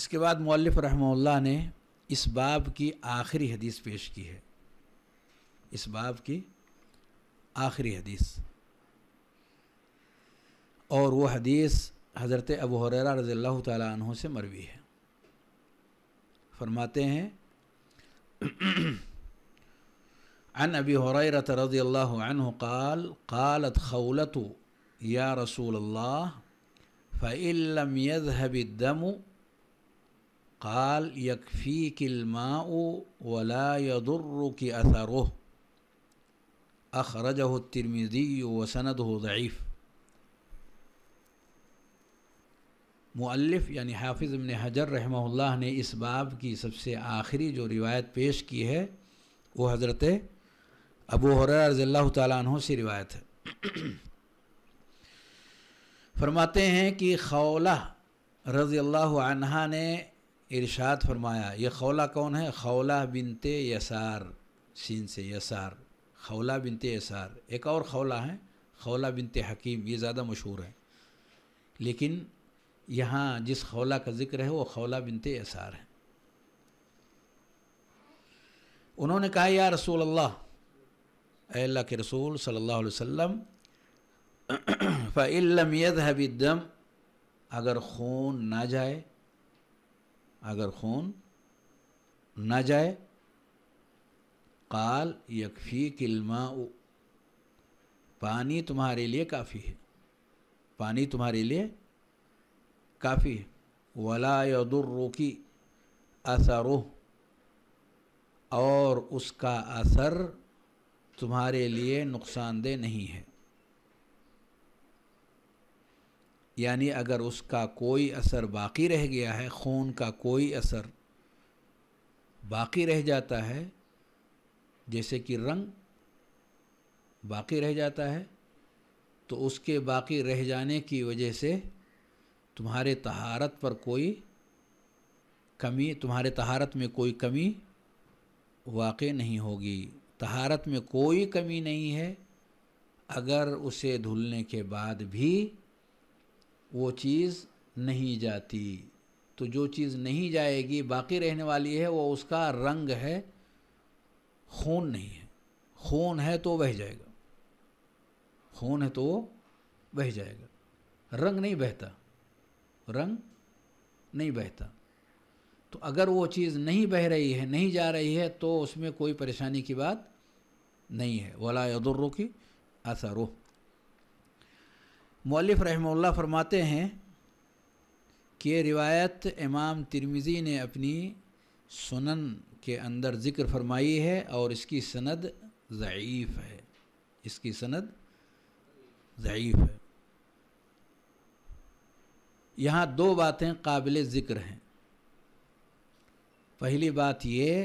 इसके बाद मौलफ रहमल्ला ने इस बाब की आखिरी हदीस पेश की है इस बाब की आखिरी हदीस और वो हदीस हज़रत अबू हुररा रजील् अल्लाह से मरवी है फरमाते हैं अन अबी हुरैरत रज़ी अल्लाह अन्हु काल कालत खौलत या रसूल अल्लाह फ़ैलम यजहब दम काल यकफ़ी किलमा वला यदुर्र की असर अखरज हो तिरमिज़ी वसनद हो ज़ीफ़ मुअल्फ़ यानी हाफिज़ इबन हजर रहमल्ला ने इस बाब की सबसे आखिरी जो रिवायत पेश की है वो हज़रत अबू हुरैरा रज़ी तु से रिवायत है फरमाते हैं कि खौला रज़ी अल्लाह ने इरशाद फरमाया ये खौला कौन है खौला बिनते यसार सीन से यसार खौला बिनते यसार एक और खौला है खौला बिनते हकीम ये ज़्यादा मशहूर है लेकिन यहाँ जिस खौला का ज़िक्र है वो खौला बिनते यसार है उन्होंने कहा या रसूल अल्लाह अल्लाह के रसूल सल्लल्लाहु अलैहि वसल्लम फ़िल्लम यद हबी अगर खून ना जाए अगर खून न जाए काल यकफ़ी किलमा पानी तुम्हारे लिए काफ़ी है पानी तुम्हारे लिए काफ़ी है वला यदुर्रोकी असरोह और उसका असर तुम्हारे लिए नुकसानदेह नहीं है यानी अगर उसका कोई असर बाकी रह गया है खून का कोई असर बाकी रह जाता है जैसे कि रंग बाकी रह जाता है तो उसके बाकी रह जाने की वजह से तुम्हारे तहारत पर कोई कमी तुम्हारे तहारत में कोई कमी वाक़ नहीं होगी तहारत में कोई कमी नहीं है अगर उसे धुलने के बाद भी वो चीज़ नहीं जाती तो जो चीज़ नहीं जाएगी बाकी रहने वाली है वो उसका रंग है खून नहीं है खून है तो बह जाएगा खून है तो बह जाएगा रंग नहीं बहता रंग नहीं बहता तो अगर वो चीज़ नहीं बह रही है नहीं जा रही है तो उसमें कोई परेशानी की बात नहीं है वला यदुर्रो की असर मौलिफ़ रहमल फरमाते हैं कि रिवायत इमाम तिरमिज़ी ने अपनी सुनन के अंदर ज़िक्र फरमाई है और इसकी सनद ज़यीफ़ है इसकी सनद ज़यीफ़ है यहाँ दो बातें काबिल ज़िक्र हैं पहली बात ये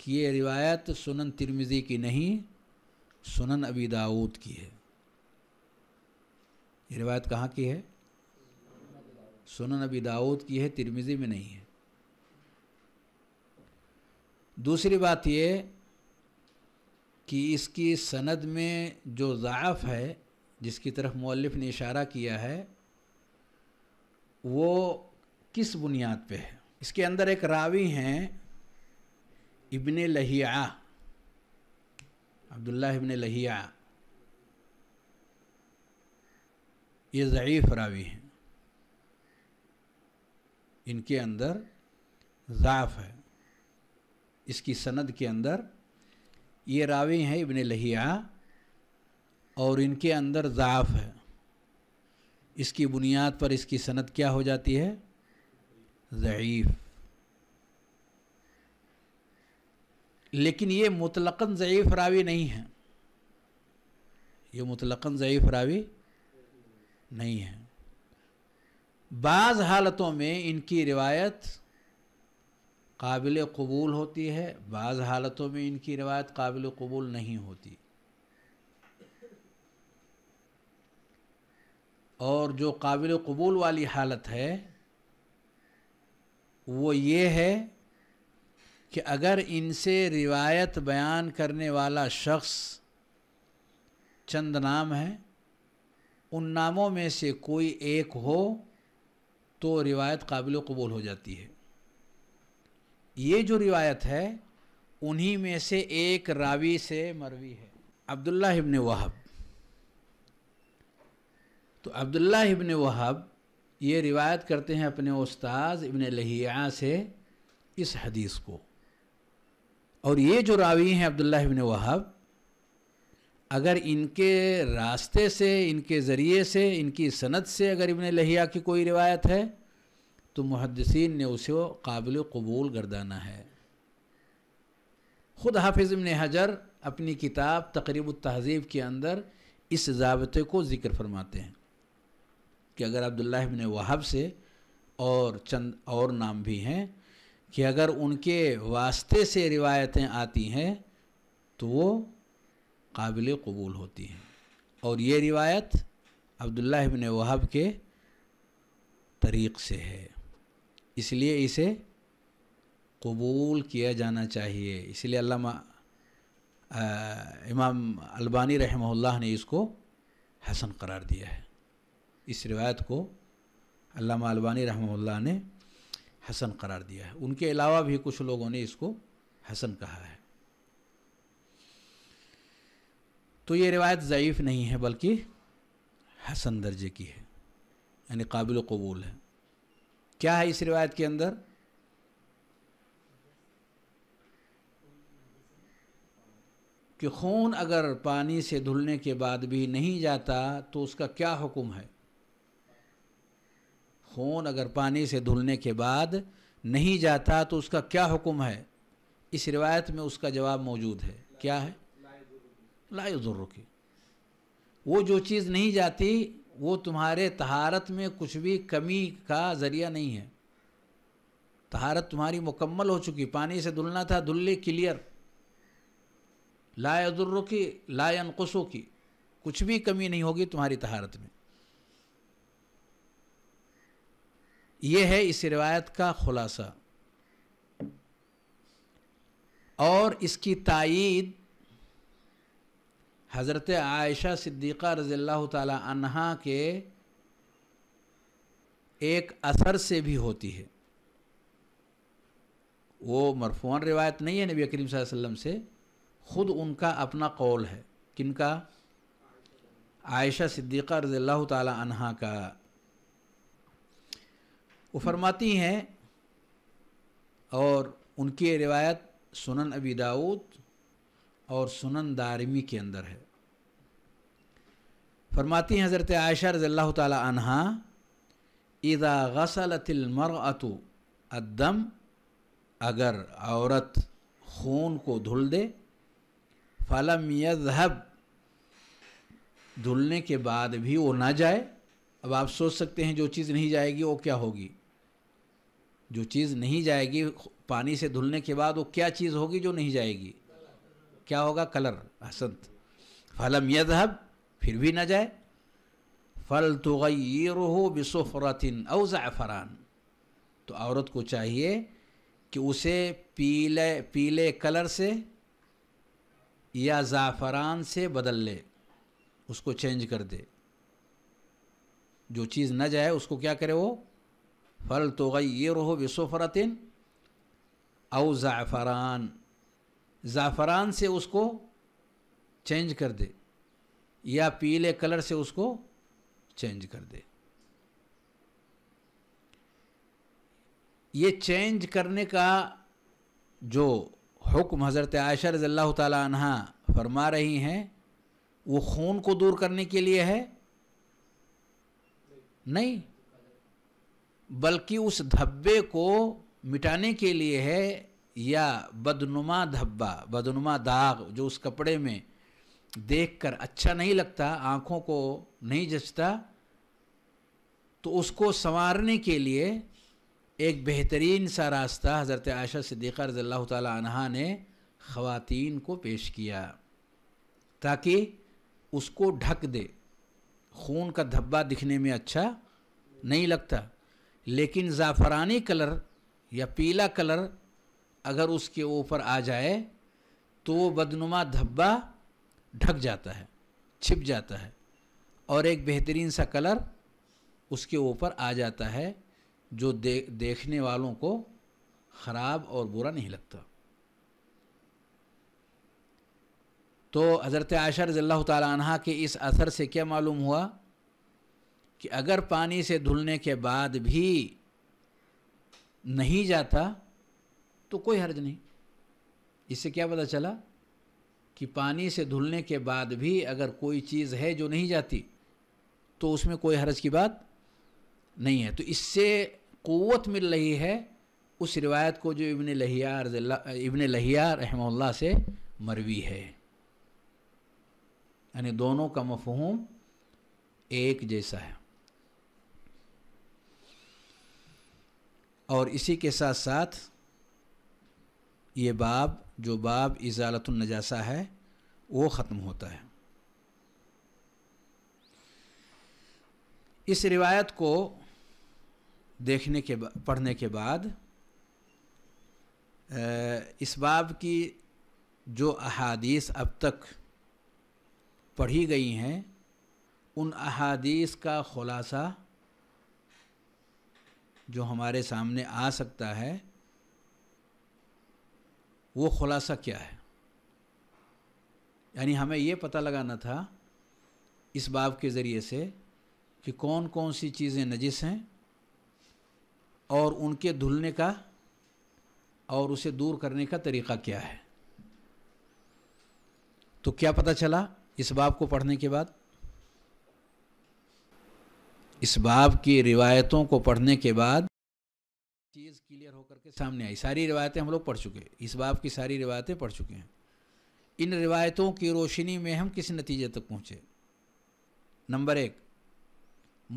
कि ये रिवायत सुनन तिरमिज़ी की नहीं सुनन अबी दाऊद की है ये रिवायत कहाँ की है सुन नबी दाऊद की है तिरमिजी में नहीं है दूसरी बात ये कि इसकी सनद में जो ज़ायफ़ है जिसकी तरफ मौलफ ने इशारा किया है वो किस बुनियाद पे है इसके अंदर एक रावी हैं इबन लहिया अब्दुल्ला इबन लहिया ये ज़यीफ़ रावी हैं इनके अंदर ज़ाफ़ है इसकी सनद के अंदर ये रावी हैं इबन लहिया और इनके अंदर ज़ाफ़ है इसकी बुनियाद पर इसकी सनद क्या हो जाती है ज़यीफ़ लेकिन ये मुतलकन ज़यीफ़ रावी नहीं है ये मुतलकन ज़यीफ़ रावी नहीं है बाज़ हालतों में इनकी रिवायत काबिल कबूल होती है बाज़ हालतों में इनकी रिवायत काबिल कबूल नहीं होती और जो काबिल कबूल वाली हालत है वो ये है कि अगर इनसे रिवायत बयान करने वाला शख्स चंद नाम है उन नामों में से कोई एक हो तो रिवायत काबिल कबूल हो जाती है ये जो रिवायत है उन्हीं में से एक रावी से मरवी है अब्दुल्ला इब्ने वहब तो अब्दुल्ला इब्ने वहब ये रिवायत करते हैं अपने उस्ताद इबन लहिया से इस हदीस को और ये जो रावी हैं अब्दुल्ला इब्ने वहब अगर इनके रास्ते से इनके ज़रिए से इनकी सनत से अगर इबन लहिया की कोई रिवायत है तो मुहदसिन ने उसे काबिल कबूल गर्दाना है ख़ुद हाफिज़ इबन हजर अपनी किताब तकरीब तहज़ीब के अंदर इस जबते को ज़िक्र फरमाते हैं कि अगर अब्दुल्ला इबन वहाब से और चंद और नाम भी हैं कि अगर उनके वास्ते से रिवायतें आती हैं तो वो काबिल कबूल होती हैं और ये रिवायत अब्दुल्ला इबन वहब के तरीक़ से है इसलिए इसे कबूल किया जाना चाहिए इसलिए अल्लामा इमाम अलबानी रहमल्ला ने इसको हसन करार दिया है इस रिवायत को अल्लामा अलबानी रहमल्ला ने हसन करार दिया है उनके अलावा भी कुछ लोगों ने इसको हसन कहा है तो ये रिवायत ज़यीफ़ नहीं है बल्कि हसन दर्जे की है यानी काबिल कबूल है क्या है इस रिवायत के अंदर कि खून अगर पानी से धुलने के बाद भी नहीं जाता तो उसका क्या हुक्म है खून अगर पानी से धुलने के बाद नहीं जाता तो उसका क्या हुक्म है इस रिवायत में उसका जवाब मौजूद है क्या है लायुजुर्रुकी वो जो चीज़ नहीं जाती वो तुम्हारे तहारत में कुछ भी कमी का ज़रिया नहीं है तहारत तुम्हारी मुकम्मल हो चुकी पानी से धुलना था धुल्ले क्लियर लायुजुर्रुकी लायनकुसों की कुछ भी कमी नहीं होगी तुम्हारी तहारत में ये है इस रिवायत का खुलासा और इसकी तइद हज़रत आयशा सिद्दीक़ा रजील् तहा के एक असर से भी होती है वो मरफून रिवायत नहीं है नबी करीम वसल्लम से ख़ुद उनका अपना कौल है किनका आयशा सिद्दीक़ा रज़ील्ला तहा का वो फरमाती हैं और उनकी रिवायत सुनन अबी दाऊद और सुनन दारिमी के अंदर है फरमाती हैं हज़रत आयशा रज़ल्ला तहा इदा अतु अदम अगर औरत खून को धुल दे फलम यजहब धुलने के बाद भी वो ना जाए अब आप सोच सकते हैं जो चीज़ नहीं जाएगी वो क्या होगी जो चीज़ नहीं जाएगी पानी से धुलने के बाद वो क्या चीज़ होगी जो नहीं जाएगी क्या होगा कलर हसंत फलम यदहब फिर भी ना जाए फल तो हो फ़रातिन अव ज़ाफ़रान तो औरत को चाहिए कि उसे पीले पीले कलर से या ज़ाफ़रान से बदल ले उसको चेंज कर दे जो चीज़ न जाए उसको क्या करे वो फल तो गई ये रहो फ़रातिन अव ज़ाफ़रान ज़ाफ़रान से उसको चेंज कर दे या पीले कलर से उसको चेंज कर दे ये चेंज करने का जो हुक्म हज़रत आयशा रज़ल्ला तहा फरमा रही हैं वो खून को दूर करने के लिए है नहीं बल्कि उस धब्बे को मिटाने के लिए है या बदनुमा धब्बा बदनुमा दाग जो उस कपड़े में देखकर अच्छा नहीं लगता आँखों को नहीं जचता तो उसको संवारने के लिए एक बेहतरीन सा रास्ता हज़रत आयशा सिद्दीक़ा रज़ी तहा ने ख़वातीन को पेश किया ताकि उसको ढक दे खून का धब्बा दिखने में अच्छा नहीं लगता लेकिन ज़ाफ़रानी कलर या पीला कलर अगर उसके ऊपर आ जाए तो वो बदनुमा धब्बा ढक जाता है छिप जाता है और एक बेहतरीन सा कलर उसके ऊपर आ जाता है जो दे, देखने वालों को ख़राब और बुरा नहीं लगता तो हज़रत आशा रज़ल्ला तह के इस असर से क्या मालूम हुआ कि अगर पानी से धुलने के बाद भी नहीं जाता तो कोई हर्ज नहीं इससे क्या पता चला कि पानी से धुलने के बाद भी अगर कोई चीज़ है जो नहीं जाती तो उसमें कोई हर्ज की बात नहीं है तो इससे क़वत मिल रही है उस रिवायत को जो इबन लहियार इबन लहिया रहमल्ला से मरवी है यानी दोनों का मफहूम एक जैसा है और इसी के साथ साथ ये बाब जो बाब इजालतुलनजासा है वो ख़त्म होता है इस रिवायत को देखने के पढ़ने के बाद इस बाब की जो अहादीस अब तक पढ़ी गई हैं उन अहादीस का ख़ुलासा जो हमारे सामने आ सकता है वो खुलासा क्या है यानी हमें ये पता लगाना था इस बाब के ज़रिए से कि कौन कौन सी चीज़ें नजिस हैं और उनके धुलने का और उसे दूर करने का तरीक़ा क्या है तो क्या पता चला इस बाब को पढ़ने के बाद इस बाब की रिवायतों को पढ़ने के बाद क्लियर होकर के सामने आई सारी रिवायतें हम लोग पढ़ चुके इस बाब की सारी रिवायतें पढ़ चुके हैं इन रिवायतों की रोशनी में हम किस नतीजे तक पहुँचे नंबर एक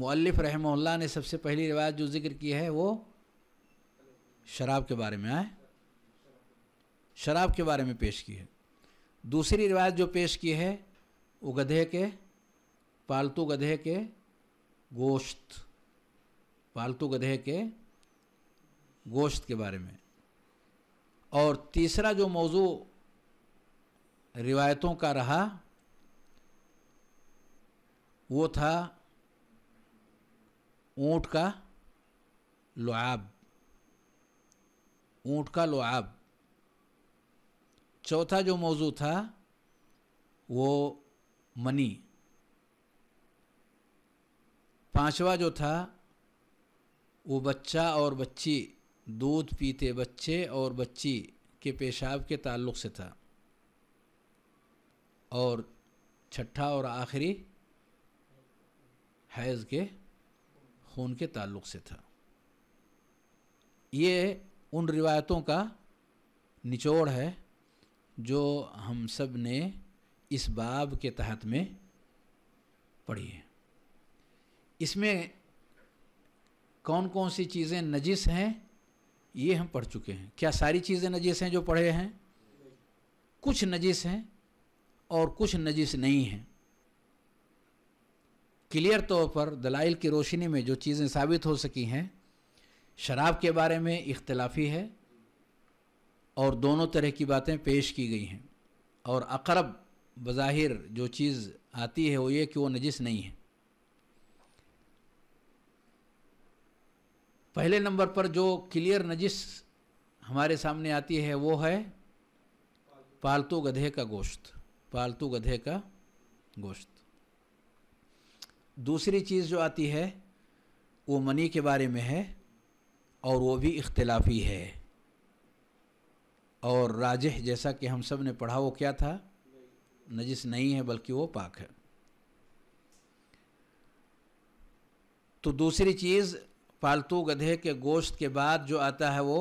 मुअल्लिफ़ रहमल्ला ने सबसे पहली रिवायत जो जिक्र की है वो शराब के बारे में आए शराब के बारे में पेश की है दूसरी रिवायत जो पेश की है वो गधे के पालतू गधे के गोश्त पालतू गधे के गोश्त के बारे में और तीसरा जो मौजू रिवायतों का रहा वो था ऊँट का लुआब ऊँट का लुआब चौथा जो मौजू था वो मनी पांचवा जो था वो बच्चा और बच्ची दूध पीते बच्चे और बच्ची के पेशाब के ताल्लुक़ से था और छठा और आखिरी हैज़ के खून के ताल्लुक़ से था ये उन रिवायतों का निचोड़ है जो हम सब ने इस बाब के तहत में पढ़ी है इसमें कौन कौन सी चीज़ें नजिस हैं ये हम पढ़ चुके हैं क्या सारी चीज़ें नजीस हैं जो पढ़े हैं कुछ नजीस हैं और कुछ नजीस नहीं हैं क्लियर तौर पर दलाइल की रोशनी में जो चीज़ें साबित हो सकी हैं शराब के बारे में इख्तलाफी है और दोनों तरह की बातें पेश की गई हैं और अकरब बज़ाहिर जो चीज़ आती है वो ये कि वो नजीस नहीं है पहले नंबर पर जो क्लियर नजिस हमारे सामने आती है वो है पालतू गधे का गोश्त पालतू गधे का गोश्त दूसरी चीज़ जो आती है वो मनी के बारे में है और वो भी इख्तलाफी है और राजह जैसा कि हम सब ने पढ़ा वो क्या था नजिस नहीं है बल्कि वो पाक है तो दूसरी चीज़ पालतू गधे के गोश्त के बाद जो आता है वो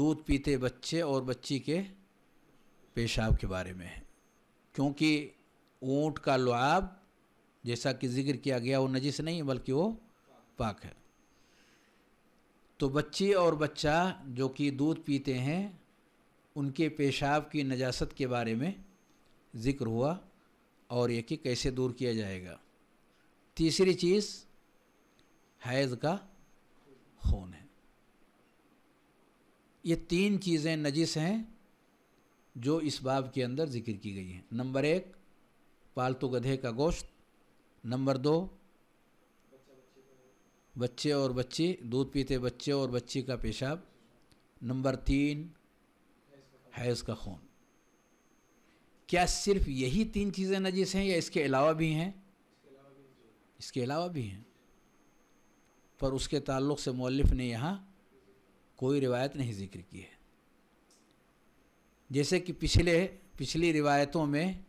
दूध पीते बच्चे और बच्ची के पेशाब के बारे में है क्योंकि ऊँट का लुआब जैसा कि जिक्र किया गया वो नजिस नहीं बल्कि वो पाक है तो बच्चे और बच्चा जो कि दूध पीते हैं उनके पेशाब की नजास्त के बारे में ज़िक्र हुआ और ये कि कैसे दूर किया जाएगा तीसरी चीज़ हैज़ का खून है ये तीन चीज़ें नजिस हैं जो इस बाब के अंदर जिक्र की गई हैं नंबर एक पालतू गधे का गोश्त नंबर दो बच्चे और बच्ची दूध पीते बच्चे और बच्ची का पेशाब नंबर तीन हैज़ का खून क्या सिर्फ यही तीन चीज़ें नजिस हैं या इसके अलावा भी हैं इसके अलावा भी हैं पर उसके ताल्लुक़ से मौलफ़ ने यहाँ कोई रिवायत नहीं जिक्र की है जैसे कि पिछले पिछली रिवायतों में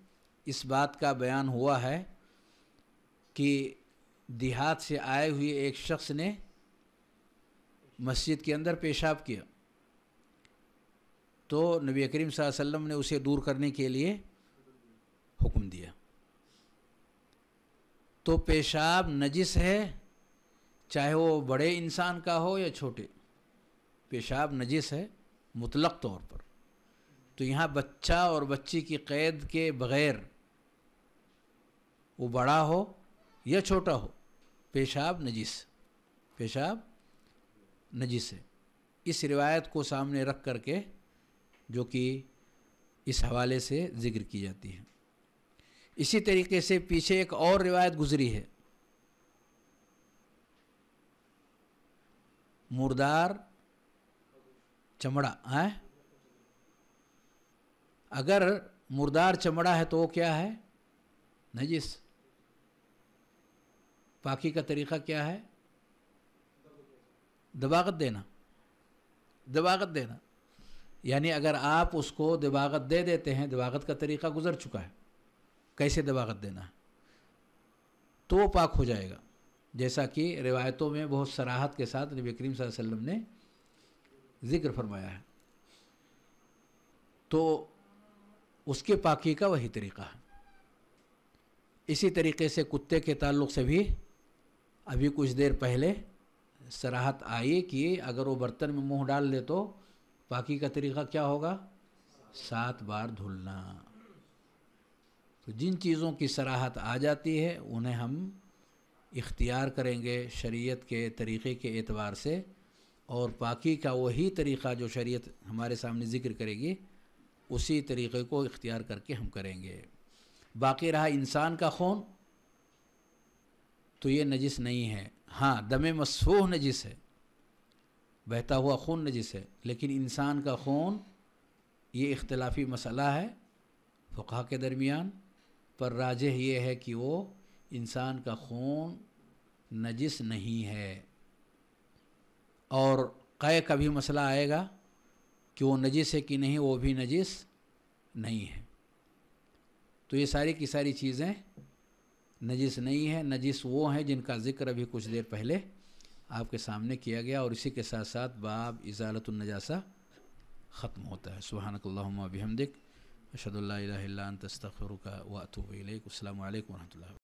इस बात का बयान हुआ है कि देहात से आए हुए एक शख्स ने मस्जिद के अंदर पेशाब किया तो नबी करीम वसल्लम ने उसे दूर करने के लिए हुक्म दिया तो पेशाब नजिस है चाहे वो बड़े इंसान का हो या छोटे पेशाब नजिस है मुतलक तौर पर तो यहाँ बच्चा और बच्ची की क़ैद के बग़ैर वो बड़ा हो या छोटा हो पेशाब नजिस पेशाब नजिस है इस रिवायत को सामने रख कर के जो कि इस हवाले से ज़िक्र की जाती है इसी तरीके से पीछे एक और रिवायत गुजरी है मुर्दार चमड़ा है अगर मुर्दार चमड़ा है तो वो क्या है नजिस पाकि का तरीका क्या है दबागत देना दबागत देना यानी अगर आप उसको दबागत दे देते हैं दबागत का तरीका गुजर चुका है कैसे दबागत देना है तो वो पाक हो जाएगा जैसा कि रिवायतों में बहुत सराहत के साथ नबी करीम वसल्लम ने ज़िक्र फरमाया है तो उसके पाकी का वही तरीक़ा है इसी तरीके से कुत्ते के ताल्लुक से भी अभी कुछ देर पहले सराहत आई कि अगर वो बर्तन में मुंह डाल ले तो पाकी का तरीक़ा क्या होगा सात बार धुलना तो जिन चीज़ों की सराहत आ जाती है उन्हें हम इख्तियार करेंगे शरीयत के तरीक़े के एतबार से और पाकि का वही तरीक़ा जो शरीयत हमारे सामने ज़िक्र करेगी उसी तरीक़े को इख्तियार करके हम करेंगे बाकी रहा इंसान का खून तो ये नजिस नहीं है हाँ दम मसूह नजिस है बहता हुआ खून नजिस है लेकिन इंसान का खून ये इख्तलाफी मसला है फ़ुका के दरमियान पर राजह ये है कि वो इंसान का खून नजिस नहीं है और कै का भी मसला आएगा कि वो नजिस है कि नहीं वो भी नजिस नहीं है तो ये सारी की सारी चीज़ें नजिस नहीं है नजिस वो हैं जिनका ज़िक्र अभी कुछ देर पहले आपके सामने किया गया और इसी के साथ साथ बाब इजालतुलनजासा ख़त्म होता है सुबहानकल्ला हमदिक अशदुल्ला तस्तफ़र का वातूब अलैक अल्लाम वरहमल